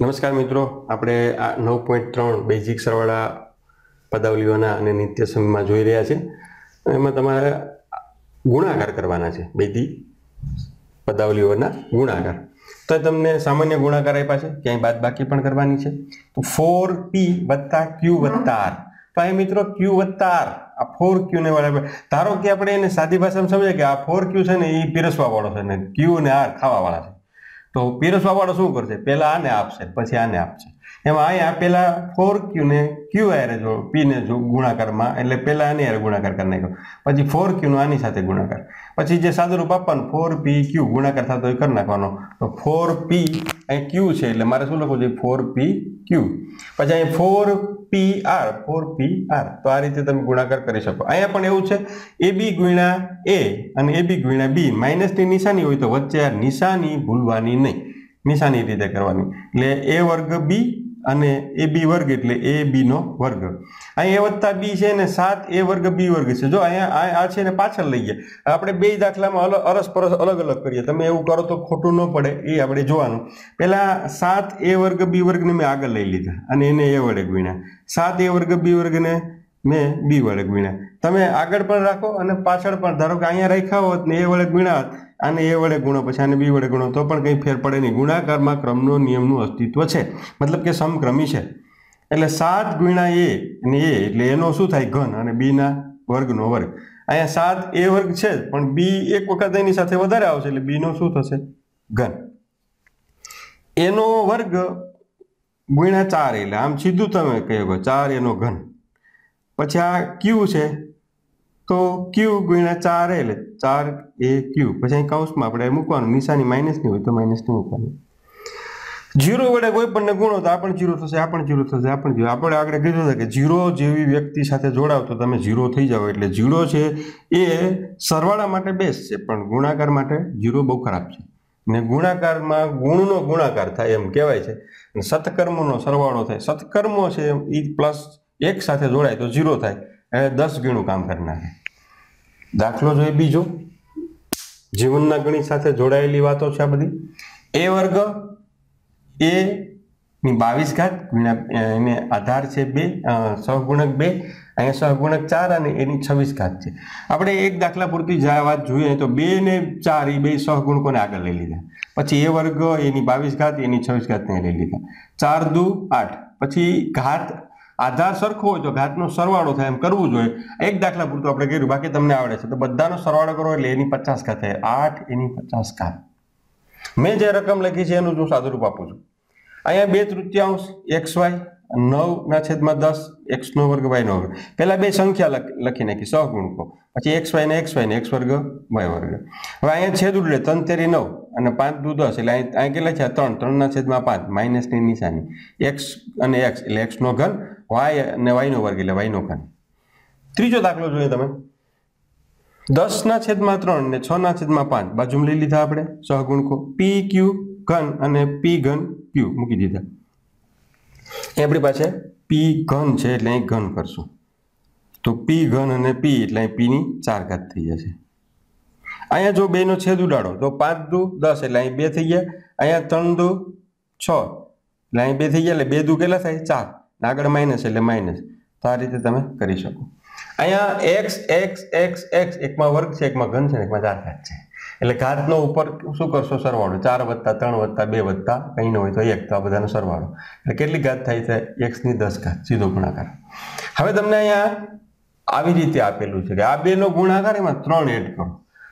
નમસ્કાર મિત્રો આપણે આ નવ પોઈન્ટ ત્રણ બેઝિક સરવાળા પદાવલીઓના અને નિત્ય સમયમાં જોઈ રહ્યા છે એમાં તમારે ગુણાકાર કરવાના છે બેધી પદાવલીઓના ગુણાકાર તો તમને સામાન્ય ગુણાકાર આપ્યા છે ક્યાંય બાદ બાકી પણ કરવાની છે તો ફોર પી વત્તા ક્યુ વત્તા આર તો અહીં મિત્રો ક્યુ વત્તા આર આ ફોર ક્યુ ને વાળા ધારો કે આપણે એને સાદી ભાષામાં સમજાય કે આ ફોર ક્યુ છે ને એ પીરસવા વાળો છે ને ક્યુ ને આર ખાવા વાળા છે તો પીરસવા વાળો શું કરશે પહેલાં આને આપશે પછી આને આપશે એમાં અહીંયા પહેલાં ફોર ક્યુ ને ક્યુ આયરે જો પી ને જો ગુણાકારમાં એટલે પહેલાં આની આરે ગુણાકાર કરી નાખ્યો પછી ફોર ક્યુ નો આની સાથે ગુણાકાર પછી જે સાદુરૂપ આપવાનું ફોર પી ક્યુ ગુણાકાર થતો હોય કરી નાખવાનો તો ફોર પી અહીં ક્યુ છે એટલે મારે શું લખવું જોઈએ ફોર પી ક્યુ પછી અહીં for P R for P R તો આ રીતે તમે ગુણાકાર કરી શકો અહીંયા પણ એવું છે એ બી ગુણ્યા એ અને એ બી ગુણ્યા બી માઇનસની નિશાની હોય તો વચ્ચે આ નિશાની ભૂલવાની નહીં નિશાની રીતે કરવાની એટલે એ વર્ગ બી અને એ બી વર્ગ એટલે એ બીનો વર્ગ અહીંયા વત્તા બી છે ને સાત એ વર્ગ બી વર્ગ છે જો અહીંયા આ છે ને પાછળ લઈ ગયા આપણે બે દાખલામાં અરસપરસ અલગ અલગ કરીએ તમે એવું કરો તો ખોટું ન પડે એ આપણે જોવાનું પહેલાં સાત એ વર્ગ બી વર્ગને મેં આગળ લઈ લીધા અને એને એ વડે ગુણ્યા સાત એ વર્ગ બી વર્ગને મેં બી વડે ગુણ્યા તમે આગળ પણ રાખો અને પાછળ પણ ધારો કે અહીંયા રાખ્યા હોત ને એ વડે ગુણ્યા આને એ વડે ગુણો પછી આને બી વડે ગુણો તો પણ કંઈ ફેર પડે નહીં ગુણાકારમાં ક્રમનો નિયમનું અસ્તિત્વ છે મતલબ કે સમક્રમી છે એટલે સાત ગુણ્યા એ ને એ એટલે એનો શું થાય ઘન અને બીના વર્ગનો વર્ગ અહીંયા સાત એ વર્ગ છે પણ બી એક વખત એની સાથે વધારે આવશે એટલે બીનો શું થશે ઘન એનો વર્ગ ગુણ્યા ચાર એટલે આમ સીધું તમે કહ્યો ચાર એનો ઘન પછી આ ક્યુ છે તો ક્યુ ગુણ્યા ચાર એટલે ચાર એ ક્યુ પછી કૌંસમાં આપણે મૂકવાનું નિશાની માઇનસની હોય તો માઇનસ માઇનસની મૂકવાની જીરો વડે કોઈ પણ ગુણો તો આ પણ જીરો થશે આ જીરો થશે આ જીરો આપણે આગળ કીધું હતું કે જીરો જેવી વ્યક્તિ સાથે જોડાવ તો તમે જીરો થઈ જાઓ એટલે જીરો છે એ સરવાળા માટે બેસ્ટ છે પણ ગુણાકાર માટે જીરો બહુ ખરાબ છે ને ગુણાકારમાં ગુણનો ગુણાકાર થાય એમ કહેવાય છે અને સત્કર્મોનો સરવાળો થાય સત્કર્મો છે એ પ્લસ એક સાથે જોડાય તો જીરો થાય એ દસ ગીણું કામ કરી નાખે દાખલો જોઈએ બીજો જીવનના ગણિત સાથે જોડાયેલી વાતો છે આ બધી એ વર્ગ એ ની બાવીસ ઘાત એને આધાર છે બે સહગુણક બે અહીંયા સહગુણક ચાર અને એની છવ્વીસ ઘાત છે આપણે એક દાખલા પૂરતી વાત જોઈએ તો બે ને ચાર એ બે સહગુણકોને આગળ લઈ લીધા પછી એ વર્ગ એની બાવીસ ઘાત એની છવ્વીસ ઘાતને લઈ લીધા ચાર દુ આઠ પછી ઘાત આધાર સરખો હોય તો ઘાતનો સરવાળો થાય એમ કરવું જોઈએ એક દાખલા પૂરતું આપણે કર્યું બાકી તમને આવડે છે તો બધાનો સરવાળો કરો એટલે એની પચાસ ઘાત થાય આઠ એની પચાસ ઘાત મેં જે રકમ લખી છે એનું હું સાદુરૂપ આપું છું અહીંયા બે તૃતીયાંશ એક્સ વાય નવના છેદમાં દસ એક્સનો વર્ગ વાય વાયનો વર્ગ પહેલાં બે સંખ્યા લખી નાખી ગુણકો પછી એક્સ વાય ને એક્સ વાય ને એક્સ વર્ગ વાય વર્ગ હવે અહીંયા છેદ ઉડે ત્રણ તેરી નવ અને પાંચ દુ દસ એટલે અહીંયા કેટલા છે ત્રણ ત્રણના છેદમાં પાંચ માઇનસની નિશાની એક્સ અને એક્સ એટલે એક્સનો ઘન વાય અને વાયનો વર્ગ એટલે વાયનો ઘન ત્રીજો દાખલો જોઈએ તમે દસના છેદમાં ત્રણ ને છના છેદમાં પાંચ બાજુમાં લઈ લીધા આપણે સહગુણકો પી ક્યુ ઘન અને પી ઘન ક્યુ મૂકી દીધા એ આપણી પાસે પી ઘન છે એટલે અહીં ઘન કરશું તો પી ઘન અને પી એટલે અહીં પીની ચાર ઘાત થઈ જશે અહીંયા જો બેનો છેદ ઉડાડો તો પાંચ દુ દસ એટલે અહીં બે થઈ ગયા અહીંયા ત્રણ દુ છ એટલે અહીં બે થઈ ગયા એટલે બે દુ કેટલા થાય ચાર આગળ માઇનસ એટલે માઇનસ તો આ રીતે તમે કરી શકો અહીંયા એક્સ એક્સ એક્સ એક્સ એકમાં વર્ગ છે એકમાં ઘન છે એકમાં ચાર ઘાત છે એટલે ઘાતનો ઉપર શું કરશો સરવાળો ચાર વત્તા ત્રણ વત્તા બે વત્તા કંઈ ન હોય તો એક તો આ બધાનો સરવાળો એટલે કેટલી ઘાત થાય છે એક્સની દસ ઘાત સીધો ગુણાકાર હવે તમને અહીંયા આવી રીતે આપેલું છે કે આ બેનો ગુણાકાર એમાં ત્રણ એડ કરો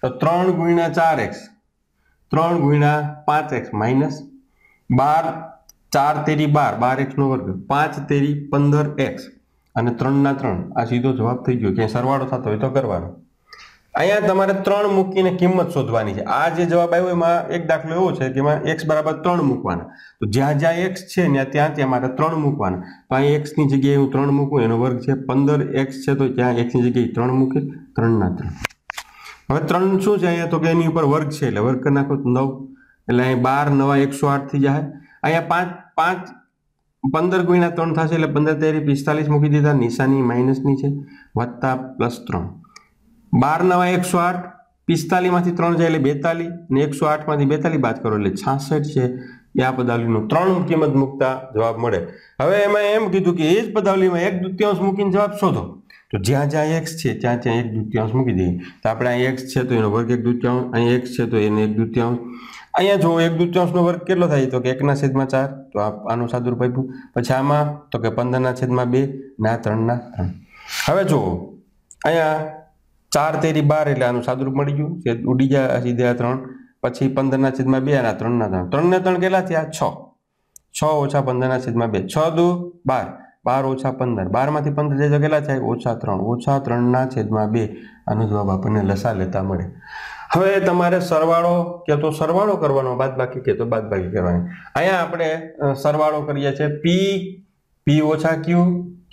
તો ત્રણ ગુણ્યા ચાર એક્સ ત્રણ ગુણ્યા પાંચ એક્સ માઇનસ બાર ચાર તેરી બાર બાર એક્સનો વર્ગ પાંચ તેરી પંદર એક્સ અને ત્રણના ત્રણ આ સીધો જવાબ થઈ ગયો ક્યાંય સરવાળો થતો હોય તો કરવાનો અહીંયા તમારે ત્રણ મૂકીને કિંમત શોધવાની છે આ જે જવાબ આવ્યો એમાં એક દાખલો એવો છે કે એમાં એક્સ બરાબર ત્રણ મૂકવાના તો જ્યાં જ્યાં એક્સ છે ને ત્યાં ત્યાં મારે ત્રણ મૂકવાના તો અહીં એક્સની જગ્યાએ હું ત્રણ મૂકું એનો વર્ગ છે પંદર એક્સ છે તો ત્યાં એક્સની જગ્યાએ ત્રણ મૂકે ત્રણના ત્રણ હવે ત્રણ શું છે અહીંયા તો કે એની ઉપર વર્ગ છે એટલે વર્ગ નાખો નવ એટલે અહીંયા બાર નવા એકસો આઠથી જાય અહીંયા પાંચ પાંચ પંદર ગુણ્યા ત્રણ થશે એટલે પંદર તેરી પિસ્તાલીસ મૂકી દીધા નિશાની માઇનસની છે વત્તા પ્લસ ત્રણ બાર નવા એકસો આઠ પિસ્તાલીસમાંથી ત્રણ જાય એટલે બેતાલીસ ને એકસો આઠમાંથી બેતાલીસ બાદ કરો એટલે છાસઠ છે એ આ પદાવલીનું ત્રણ કિંમત મૂકતા જવાબ મળે હવે એમાં એમ કીધું કે એ જ પદાવલીમાં એક દૃત્યાંશ મૂકીને જવાબ શોધો તો જ્યાં જ્યાં એક્સ છે ત્યાં ત્યાં એક દૃત્યાંશ મૂકી દઈએ તો આપણે અહીં એક્સ છે તો એનો વર્ગ એક દૃત્યાંશ અહીં એક્સ છે તો એને એક દૃત્યાંશ અહીંયા જો એક દૃત્યાંશનો વર્ગ કેટલો થાય તો કે એકના છેદમાં ચાર તો આનું સાદું રૂપ પછી આમાં તો કે પંદરના છેદમાં બે ના ત્રણના ત્રણ હવે જુઓ અહીંયા ચાર તેરી બાર એટલે આનું સાદું મળી ગયું છે ઉડી ગયા આ ત્રણ પછી પંદરના છેદમાં બે આના ત્રણના ત્રણ ત્રણને ત્રણ કેટલા થયા છ છ ઓછા પંદરના છેદમાં બે છ દુ બાર બાર ઓછા પંદર બારમાંથી પંદર જે જગેલા છે ઓછા ત્રણ ઓછા ત્રણના છેદમાં બે આનો જવાબ આપણને લસા લેતા મળે હવે તમારે સરવાળો કે તો સરવાળો કરવાનો બાદ બાકી કે તો બાદ બાકી કરવાની અહીંયા આપણે સરવાળો કરીએ છીએ પી પી ઓછા ક્યુ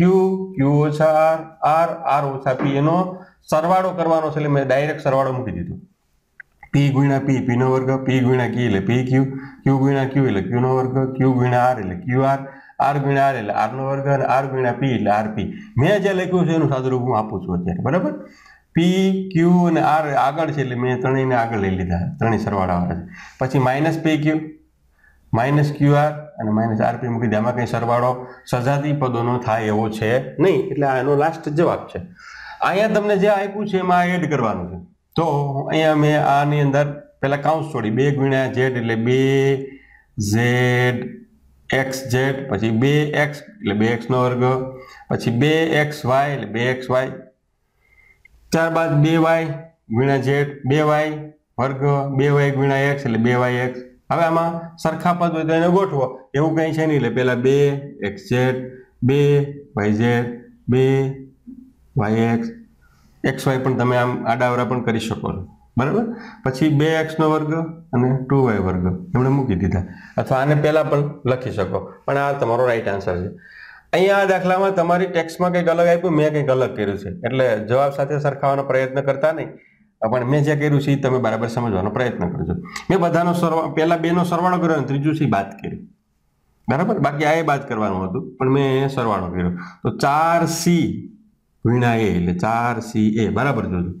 ક્યુ ક્યુ ઓછા આર આર આર ઓછા પી એનો સરવાળો કરવાનો છે એટલે મેં ડાયરેક્ટ સરવાળો મૂકી દીધો પી ગુણ્યા પી પીનો વર્ગ પી ગુણ્યા ક્યુ એટલે પી ક્યુ ક્યુ ગુણ્યા ક્યુ એટલે ક્યુ ક્યુનો વર્ગ ક્યુ ગુણ્યા આર એટલે ક્યુ આર આર ગુણ્યા આર એટલે આરનો વર્ગ અને આર ગુણ્યા પી એટલે આર પી મેં જે લખ્યું છે એનું સાદુરૂપ હું આપું છું અત્યારે બરાબર પી ક્યુ અને આર આગળ છે એટલે મેં ત્રણેયને આગળ લઈ લીધા ત્રણેય સરવાળાવાળા છે પછી minus P Q minus Q R અને માઇનસ આરપી મૂકી દે આમાં કંઈ સરવાળો સજાતી પદોનો થાય એવો છે નહીં એટલે આ એનો લાસ્ટ જવાબ છે અહીંયા તમને જે આપ્યું છે એમાં એડ કરવાનું છે તો અહીંયા મેં આની અંદર પહેલાં કાઉન્સ છોડી બે ગુણ્યા ઝેડ એટલે બે ઝેડ એક્સ ઝેડ પછી બે એક્સ એટલે બે એક્સનો વર્ગ પછી બે એક્સ વાય એટલે બે એક્સ વાય ત્યારબાદ બે વાય ગુણ્યા ઝેડ બે વાય વર્ગ બે વાય ગુણ્યા એક્સ એટલે બે વાય એક્સ હવે આમાં સરખા પદ હોય તો એને ગોઠવો એવું કંઈ છે નહીં એટલે પહેલાં બે એક્સ ઝેડ બે વાય ઝેડ બે વાય એક્સ એક્સ વાય પણ તમે આમ આડાવડા પણ કરી શકો છો બરાબર પછી બે એક્સનો વર્ગ અને ટુ વાય વર્ગ એમણે મૂકી દીધા અથવા આને પહેલાં પણ લખી શકો પણ આ તમારો રાઈટ આન્સર છે અહીંયા આ દાખલામાં તમારી ટેક્સમાં કંઈક અલગ આપ્યું મેં કંઈક અલગ કર્યું છે એટલે જવાબ સાથે સરખાવાનો પ્રયત્ન કરતા નહીં પણ મેં જે કર્યું છે એ તમે બરાબર સમજવાનો પ્રયત્ન કરજો મેં બધાનો સરવા પહેલાં બેનો સરવાળો કર્યો અને ત્રીજું સી બાદ કરી બરાબર બાકી આ એ બાદ કરવાનું હતું પણ મેં સરવાળો કર્યો તો ચાર સી ગુણ્યા એ એટલે ચાર સી એ બરાબર જોજો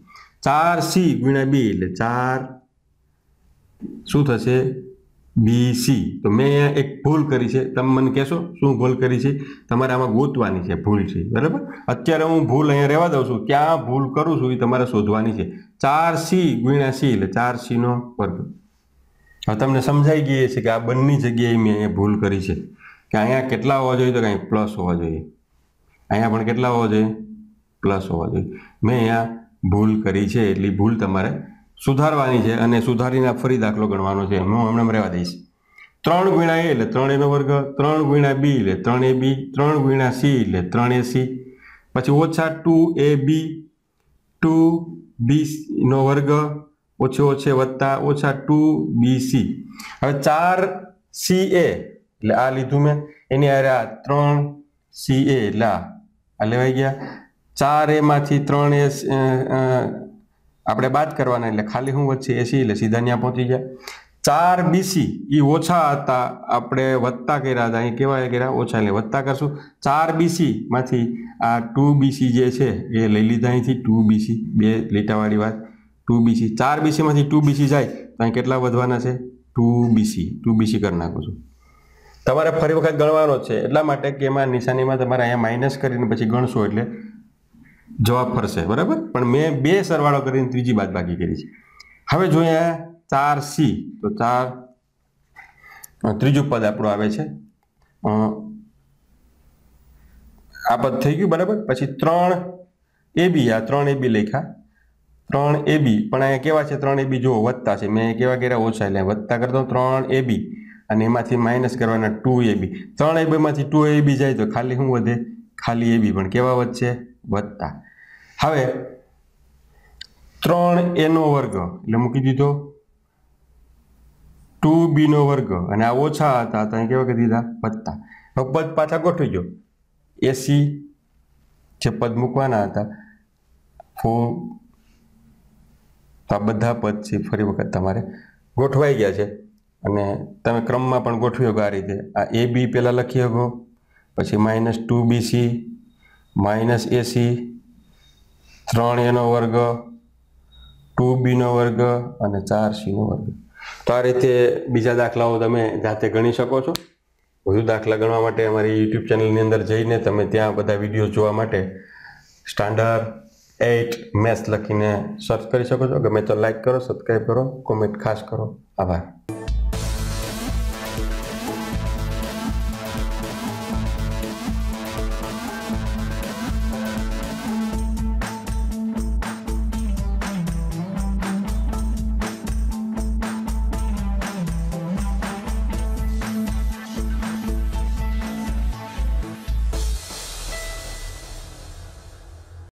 ચાર સી ગુણ્યા બી એટલે ચાર શું થશે બી સી તો મેં અહીંયા એક ભૂલ કરી છે તમે મને કહેશો શું ભૂલ કરી છે તમારે આમાં ગોતવાની છે ભૂલ છે બરાબર અત્યારે હું ભૂલ અહીંયા રહેવા દઉં છું ક્યાં ભૂલ કરું છું એ તમારે શોધવાની છે ચાર સી ગુણ્યા સી એટલે ચાર સીનો વર્ગ હવે તમને સમજાઈ ગઈ છે કે આ બંને જગ્યાએ મેં અહીંયા ભૂલ કરી છે કે અહીંયા કેટલા હોવા જોઈએ તો કંઈ પ્લસ હોવા જોઈએ અહીંયા પણ કેટલા હોવા જોઈએ પ્લસ હોવા જોઈએ મેં અહીંયા ભૂલ કરી છે એટલી ભૂલ તમારે સુધારવાની છે અને સુધારીને ફરી દાખલો ગણવાનો છે હું હમણાં રહેવા દઈશ ત્રણ ગુણ્યા એ એટલે ત્રણ એનો વર્ગ ત્રણ ગુણ્યા બી એટલે ત્રણ એ બી ત્રણ ગુણ્યા સી એટલે ત્રણ એ સી પછી ઓછા ટુ એ બી ટુ બી નો વર્ગ ઓછે ઓછે વત્તા ઓછા ટુ બી સી હવે ચાર સી એ એટલે આ લીધું મેં એની અરે આ ત્રણ સી એ એટલે આ લેવાઈ ગયા ચાર એમાંથી ત્રણ એ આપણે બાદ કરવાના એટલે ખાલી હું વચ્ચે એસી એટલે સીધા ત્યાં પહોંચી જાય ચાર બીસી એ ઓછા હતા આપણે વધતા કર્યા હતા અહીં કેવા કર્યા ઓછા એટલે વધતા કરશું ચાર બીસીમાંથી આ ટુ બીસી જે છે એ લઈ લીધા અહીંથી ટુ બીસી બે લીટાવાળી વાત ટુ બીસી ચાર બીસીમાંથી ટુ બીસી જાય તો અહીં કેટલા વધવાના છે ટુ બીસી ટુ બીસી કરી નાખું છું તમારે ફરી વખત ગણવાનો છે એટલા માટે કે એમાં નિશાનીમાં તમારે અહીંયા માઇનસ કરીને પછી ગણશો એટલે જવાબ ફરશે બરાબર પણ મેં બે સરવાળો કરીને ત્રીજી બાદ બાકી કરી છે હવે જોઈએ ચાર સી તો ચાર ત્રીજું પદ આપણું આવે છે આ પદ થઈ ગયું બરાબર પછી ત્રણ એ બી આ ત્રણ એ બી લેખા ત્રણ એ બી પણ અહીંયા કેવા છે ત્રણ એ બી જુઓ વધતા છે મેં કેવા કર્યા ઓછા એટલે વધતા કરતો ત્રણ એ બી અને એમાંથી માઇનસ કરવાના ટુ એ બી ત્રણ એ બીમાંથી ટુ એ બી જાય તો ખાલી શું વધે ખાલી એ બી પણ કેવા વધશે વધતા હવે ત્રણ એનો વર્ગ એટલે મૂકી દીધો ટુ બીનો વર્ગ અને આ ઓછા હતા તો અહીં કેવા કહી દીધા પત્તા પદ પાછા ગોઠવી ગયો એસી જે પદ મૂકવાના હતા ફોર આ બધા પદ છે ફરી વખત તમારે ગોઠવાઈ ગયા છે અને તમે ક્રમમાં પણ ગોઠવી શકો આ રીતે આ એ બી પહેલાં લખી શકો પછી minus two B C minus A C ત્રણ એનો વર્ગ ટુ બીનો વર્ગ અને ચાર સીનો વર્ગ તો આ રીતે બીજા દાખલાઓ તમે જાતે ગણી શકો છો વધુ દાખલા ગણવા માટે અમારી યુટ્યુબ ચેનલની અંદર જઈને તમે ત્યાં બધા વિડીયો જોવા માટે સ્ટાન્ડર્ડ એટ મેથ્સ લખીને સર્ચ કરી શકો છો ગમે તો લાઇક કરો સબસ્ક્રાઈબ કરો કોમેન્ટ ખાસ કરો આભાર